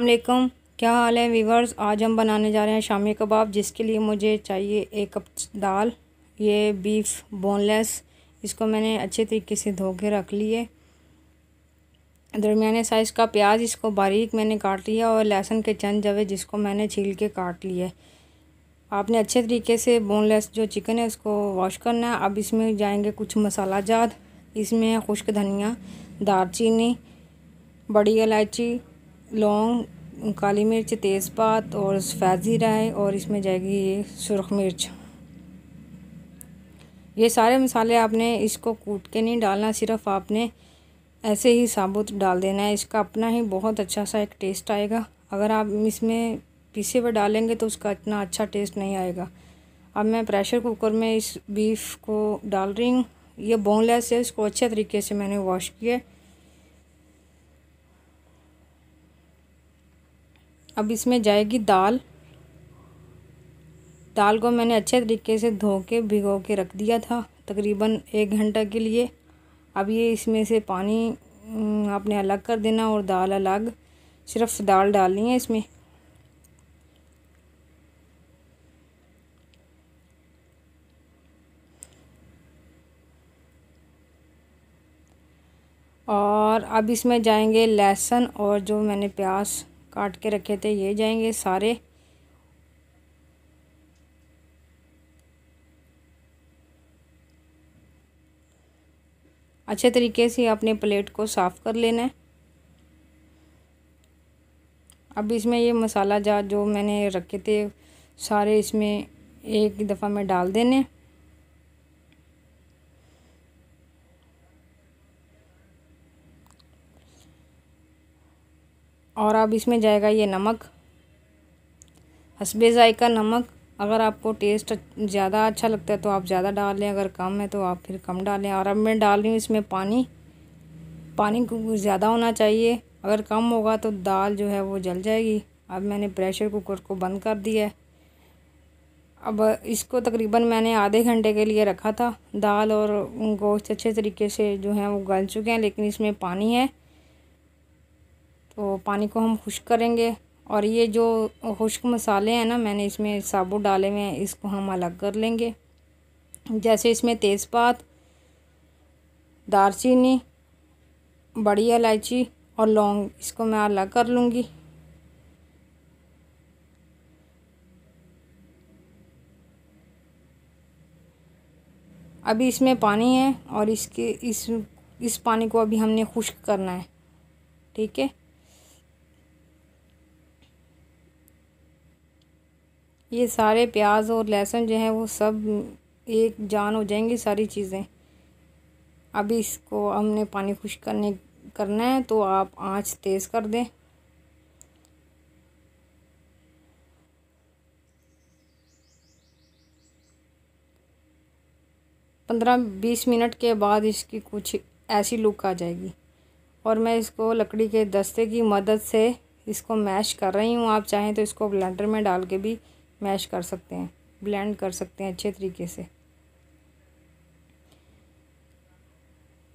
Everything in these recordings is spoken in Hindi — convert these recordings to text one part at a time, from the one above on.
अल्लाम क्या हाल है वीवर्स आज हम बनाने जा रहे हैं शामी कबाब जिसके लिए मुझे चाहिए एक कप दाल ये बीफ बोनलेस इसको मैंने अच्छे तरीके से धो के रख लिए दरमिया साइज़ का प्याज इसको बारीक मैंने काट लिया और लहसुन के चंद जवे जिसको मैंने छील के काट लिए आपने अच्छे तरीके से बोनलेस जो चिकन है उसको वॉश करना है अब इसमें जाएंगे कुछ मसाला जात इसमें खुश्क धनिया दार चीनी बड़ी इलायची लौंग काली मिर्च तेज़पात और जीरा राय और इसमें जाएगी ये सुरख मिर्च ये सारे मसाले आपने इसको कूट के नहीं डालना सिर्फ आपने ऐसे ही साबुत डाल देना है इसका अपना ही बहुत अच्छा सा एक टेस्ट आएगा अगर आप इसमें पीसे हुए डालेंगे तो उसका इतना अच्छा टेस्ट नहीं आएगा अब मैं प्रेशर कुकर में इस बीफ को डाल रही हूँ ये बोनलेस है इसको अच्छे तरीके से मैंने वॉश किया अब इसमें जाएगी दाल दाल को मैंने अच्छे तरीके से धो के भिगो के रख दिया था तकरीबन एक घंटा के लिए अब ये इसमें से पानी आपने अलग कर देना और दाल अलग सिर्फ दाल डालनी है इसमें और अब इसमें जाएंगे लहसुन और जो मैंने प्याज काट के रखे थे ये जाएंगे सारे अच्छे तरीके से अपने प्लेट को साफ़ कर लेना है अब इसमें ये मसाला जार जो मैंने रखे थे सारे इसमें एक दफ़ा में डाल देने और अब इसमें जाएगा ये नमक हसबे ज़ायका नमक अगर आपको टेस्ट ज़्यादा अच्छा लगता है तो आप ज़्यादा डाल लें अगर कम है तो आप फिर कम डालें और अब मैं डाल रही हूँ इसमें पानी पानी ज़्यादा होना चाहिए अगर कम होगा तो दाल जो है वो जल जाएगी अब मैंने प्रेशर कुकर को बंद कर दिया है अब इसको तकरीबन मैंने आधे घंटे के लिए रखा था दाल और गोश्त अच्छे तरीके से जो है वो गल चुके हैं लेकिन इसमें पानी है तो पानी को हम खुश्क करेंगे और ये जो खुश्क मसाले हैं ना मैंने इसमें साबुत डाले हुए हैं इसको हम अलग कर लेंगे जैसे इसमें तेज़पात दारचीनी बड़ी इलायची और लौंग इसको मैं अलग कर लूँगी अभी इसमें पानी है और इसके इस इस पानी को अभी हमने खुश्क करना है ठीक है ये सारे प्याज और लहसुन जो हैं वो सब एक जान हो जाएंगी सारी चीज़ें अभी इसको हमने पानी खुश करने करना है तो आप आंच तेज़ कर दें पंद्रह बीस मिनट के बाद इसकी कुछ ऐसी लुक आ जाएगी और मैं इसको लकड़ी के दस्ते की मदद से इसको मैश कर रही हूँ आप चाहें तो इसको ब्लेंडर में डाल के भी मैश कर सकते हैं ब्लेंड कर सकते हैं अच्छे तरीके से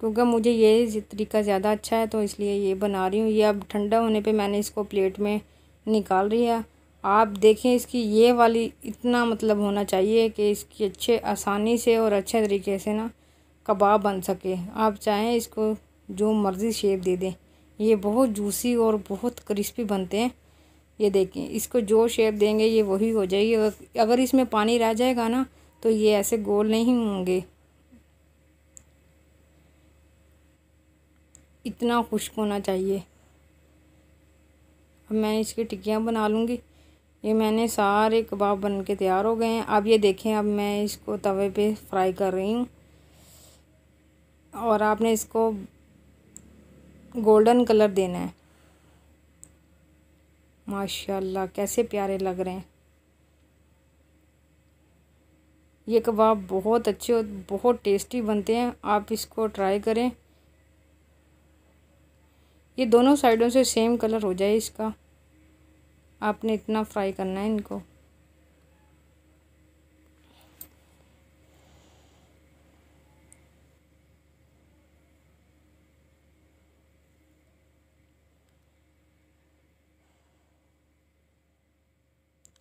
क्योंकि मुझे ये तरीका ज़्यादा अच्छा है तो इसलिए ये बना रही हूँ ये अब ठंडा होने पे मैंने इसको प्लेट में निकाल रही है आप देखें इसकी ये वाली इतना मतलब होना चाहिए कि इसकी अच्छे आसानी से और अच्छे तरीके से ना कबाब बन सके आप चाहें इसको जो मर्ज़ी शेप दे दें ये बहुत जूसी और बहुत क्रिस्पी बनते हैं ये देखें इसको जो शेप देंगे ये वही हो जाएगी अगर इसमें पानी रह जाएगा ना तो ये ऐसे गोल नहीं होंगे इतना खुश्क होना चाहिए अब मैं इसकी टिक्कियाँ बना लूँगी ये मैंने सारे कबाब बन के तैयार हो गए हैं अब ये देखें अब मैं इसको तवे पे फ्राई कर रही हूँ और आपने इसको गोल्डन कलर देना है माशाल्लाह कैसे प्यारे लग रहे हैं ये कबाब बहुत अच्छे और बहुत टेस्टी बनते हैं आप इसको ट्राई करें ये दोनों साइडों से सेम कलर हो जाए इसका आपने इतना फ्राई करना है इनको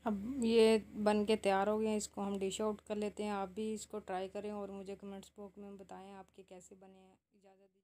अब ये बन के तैयार हो गए हैं इसको हम डिश आउट कर लेते हैं आप भी इसको ट्राई करें और मुझे कमेंट्स बॉक्स में बताएं आपके कैसे बने हैं इजाज़त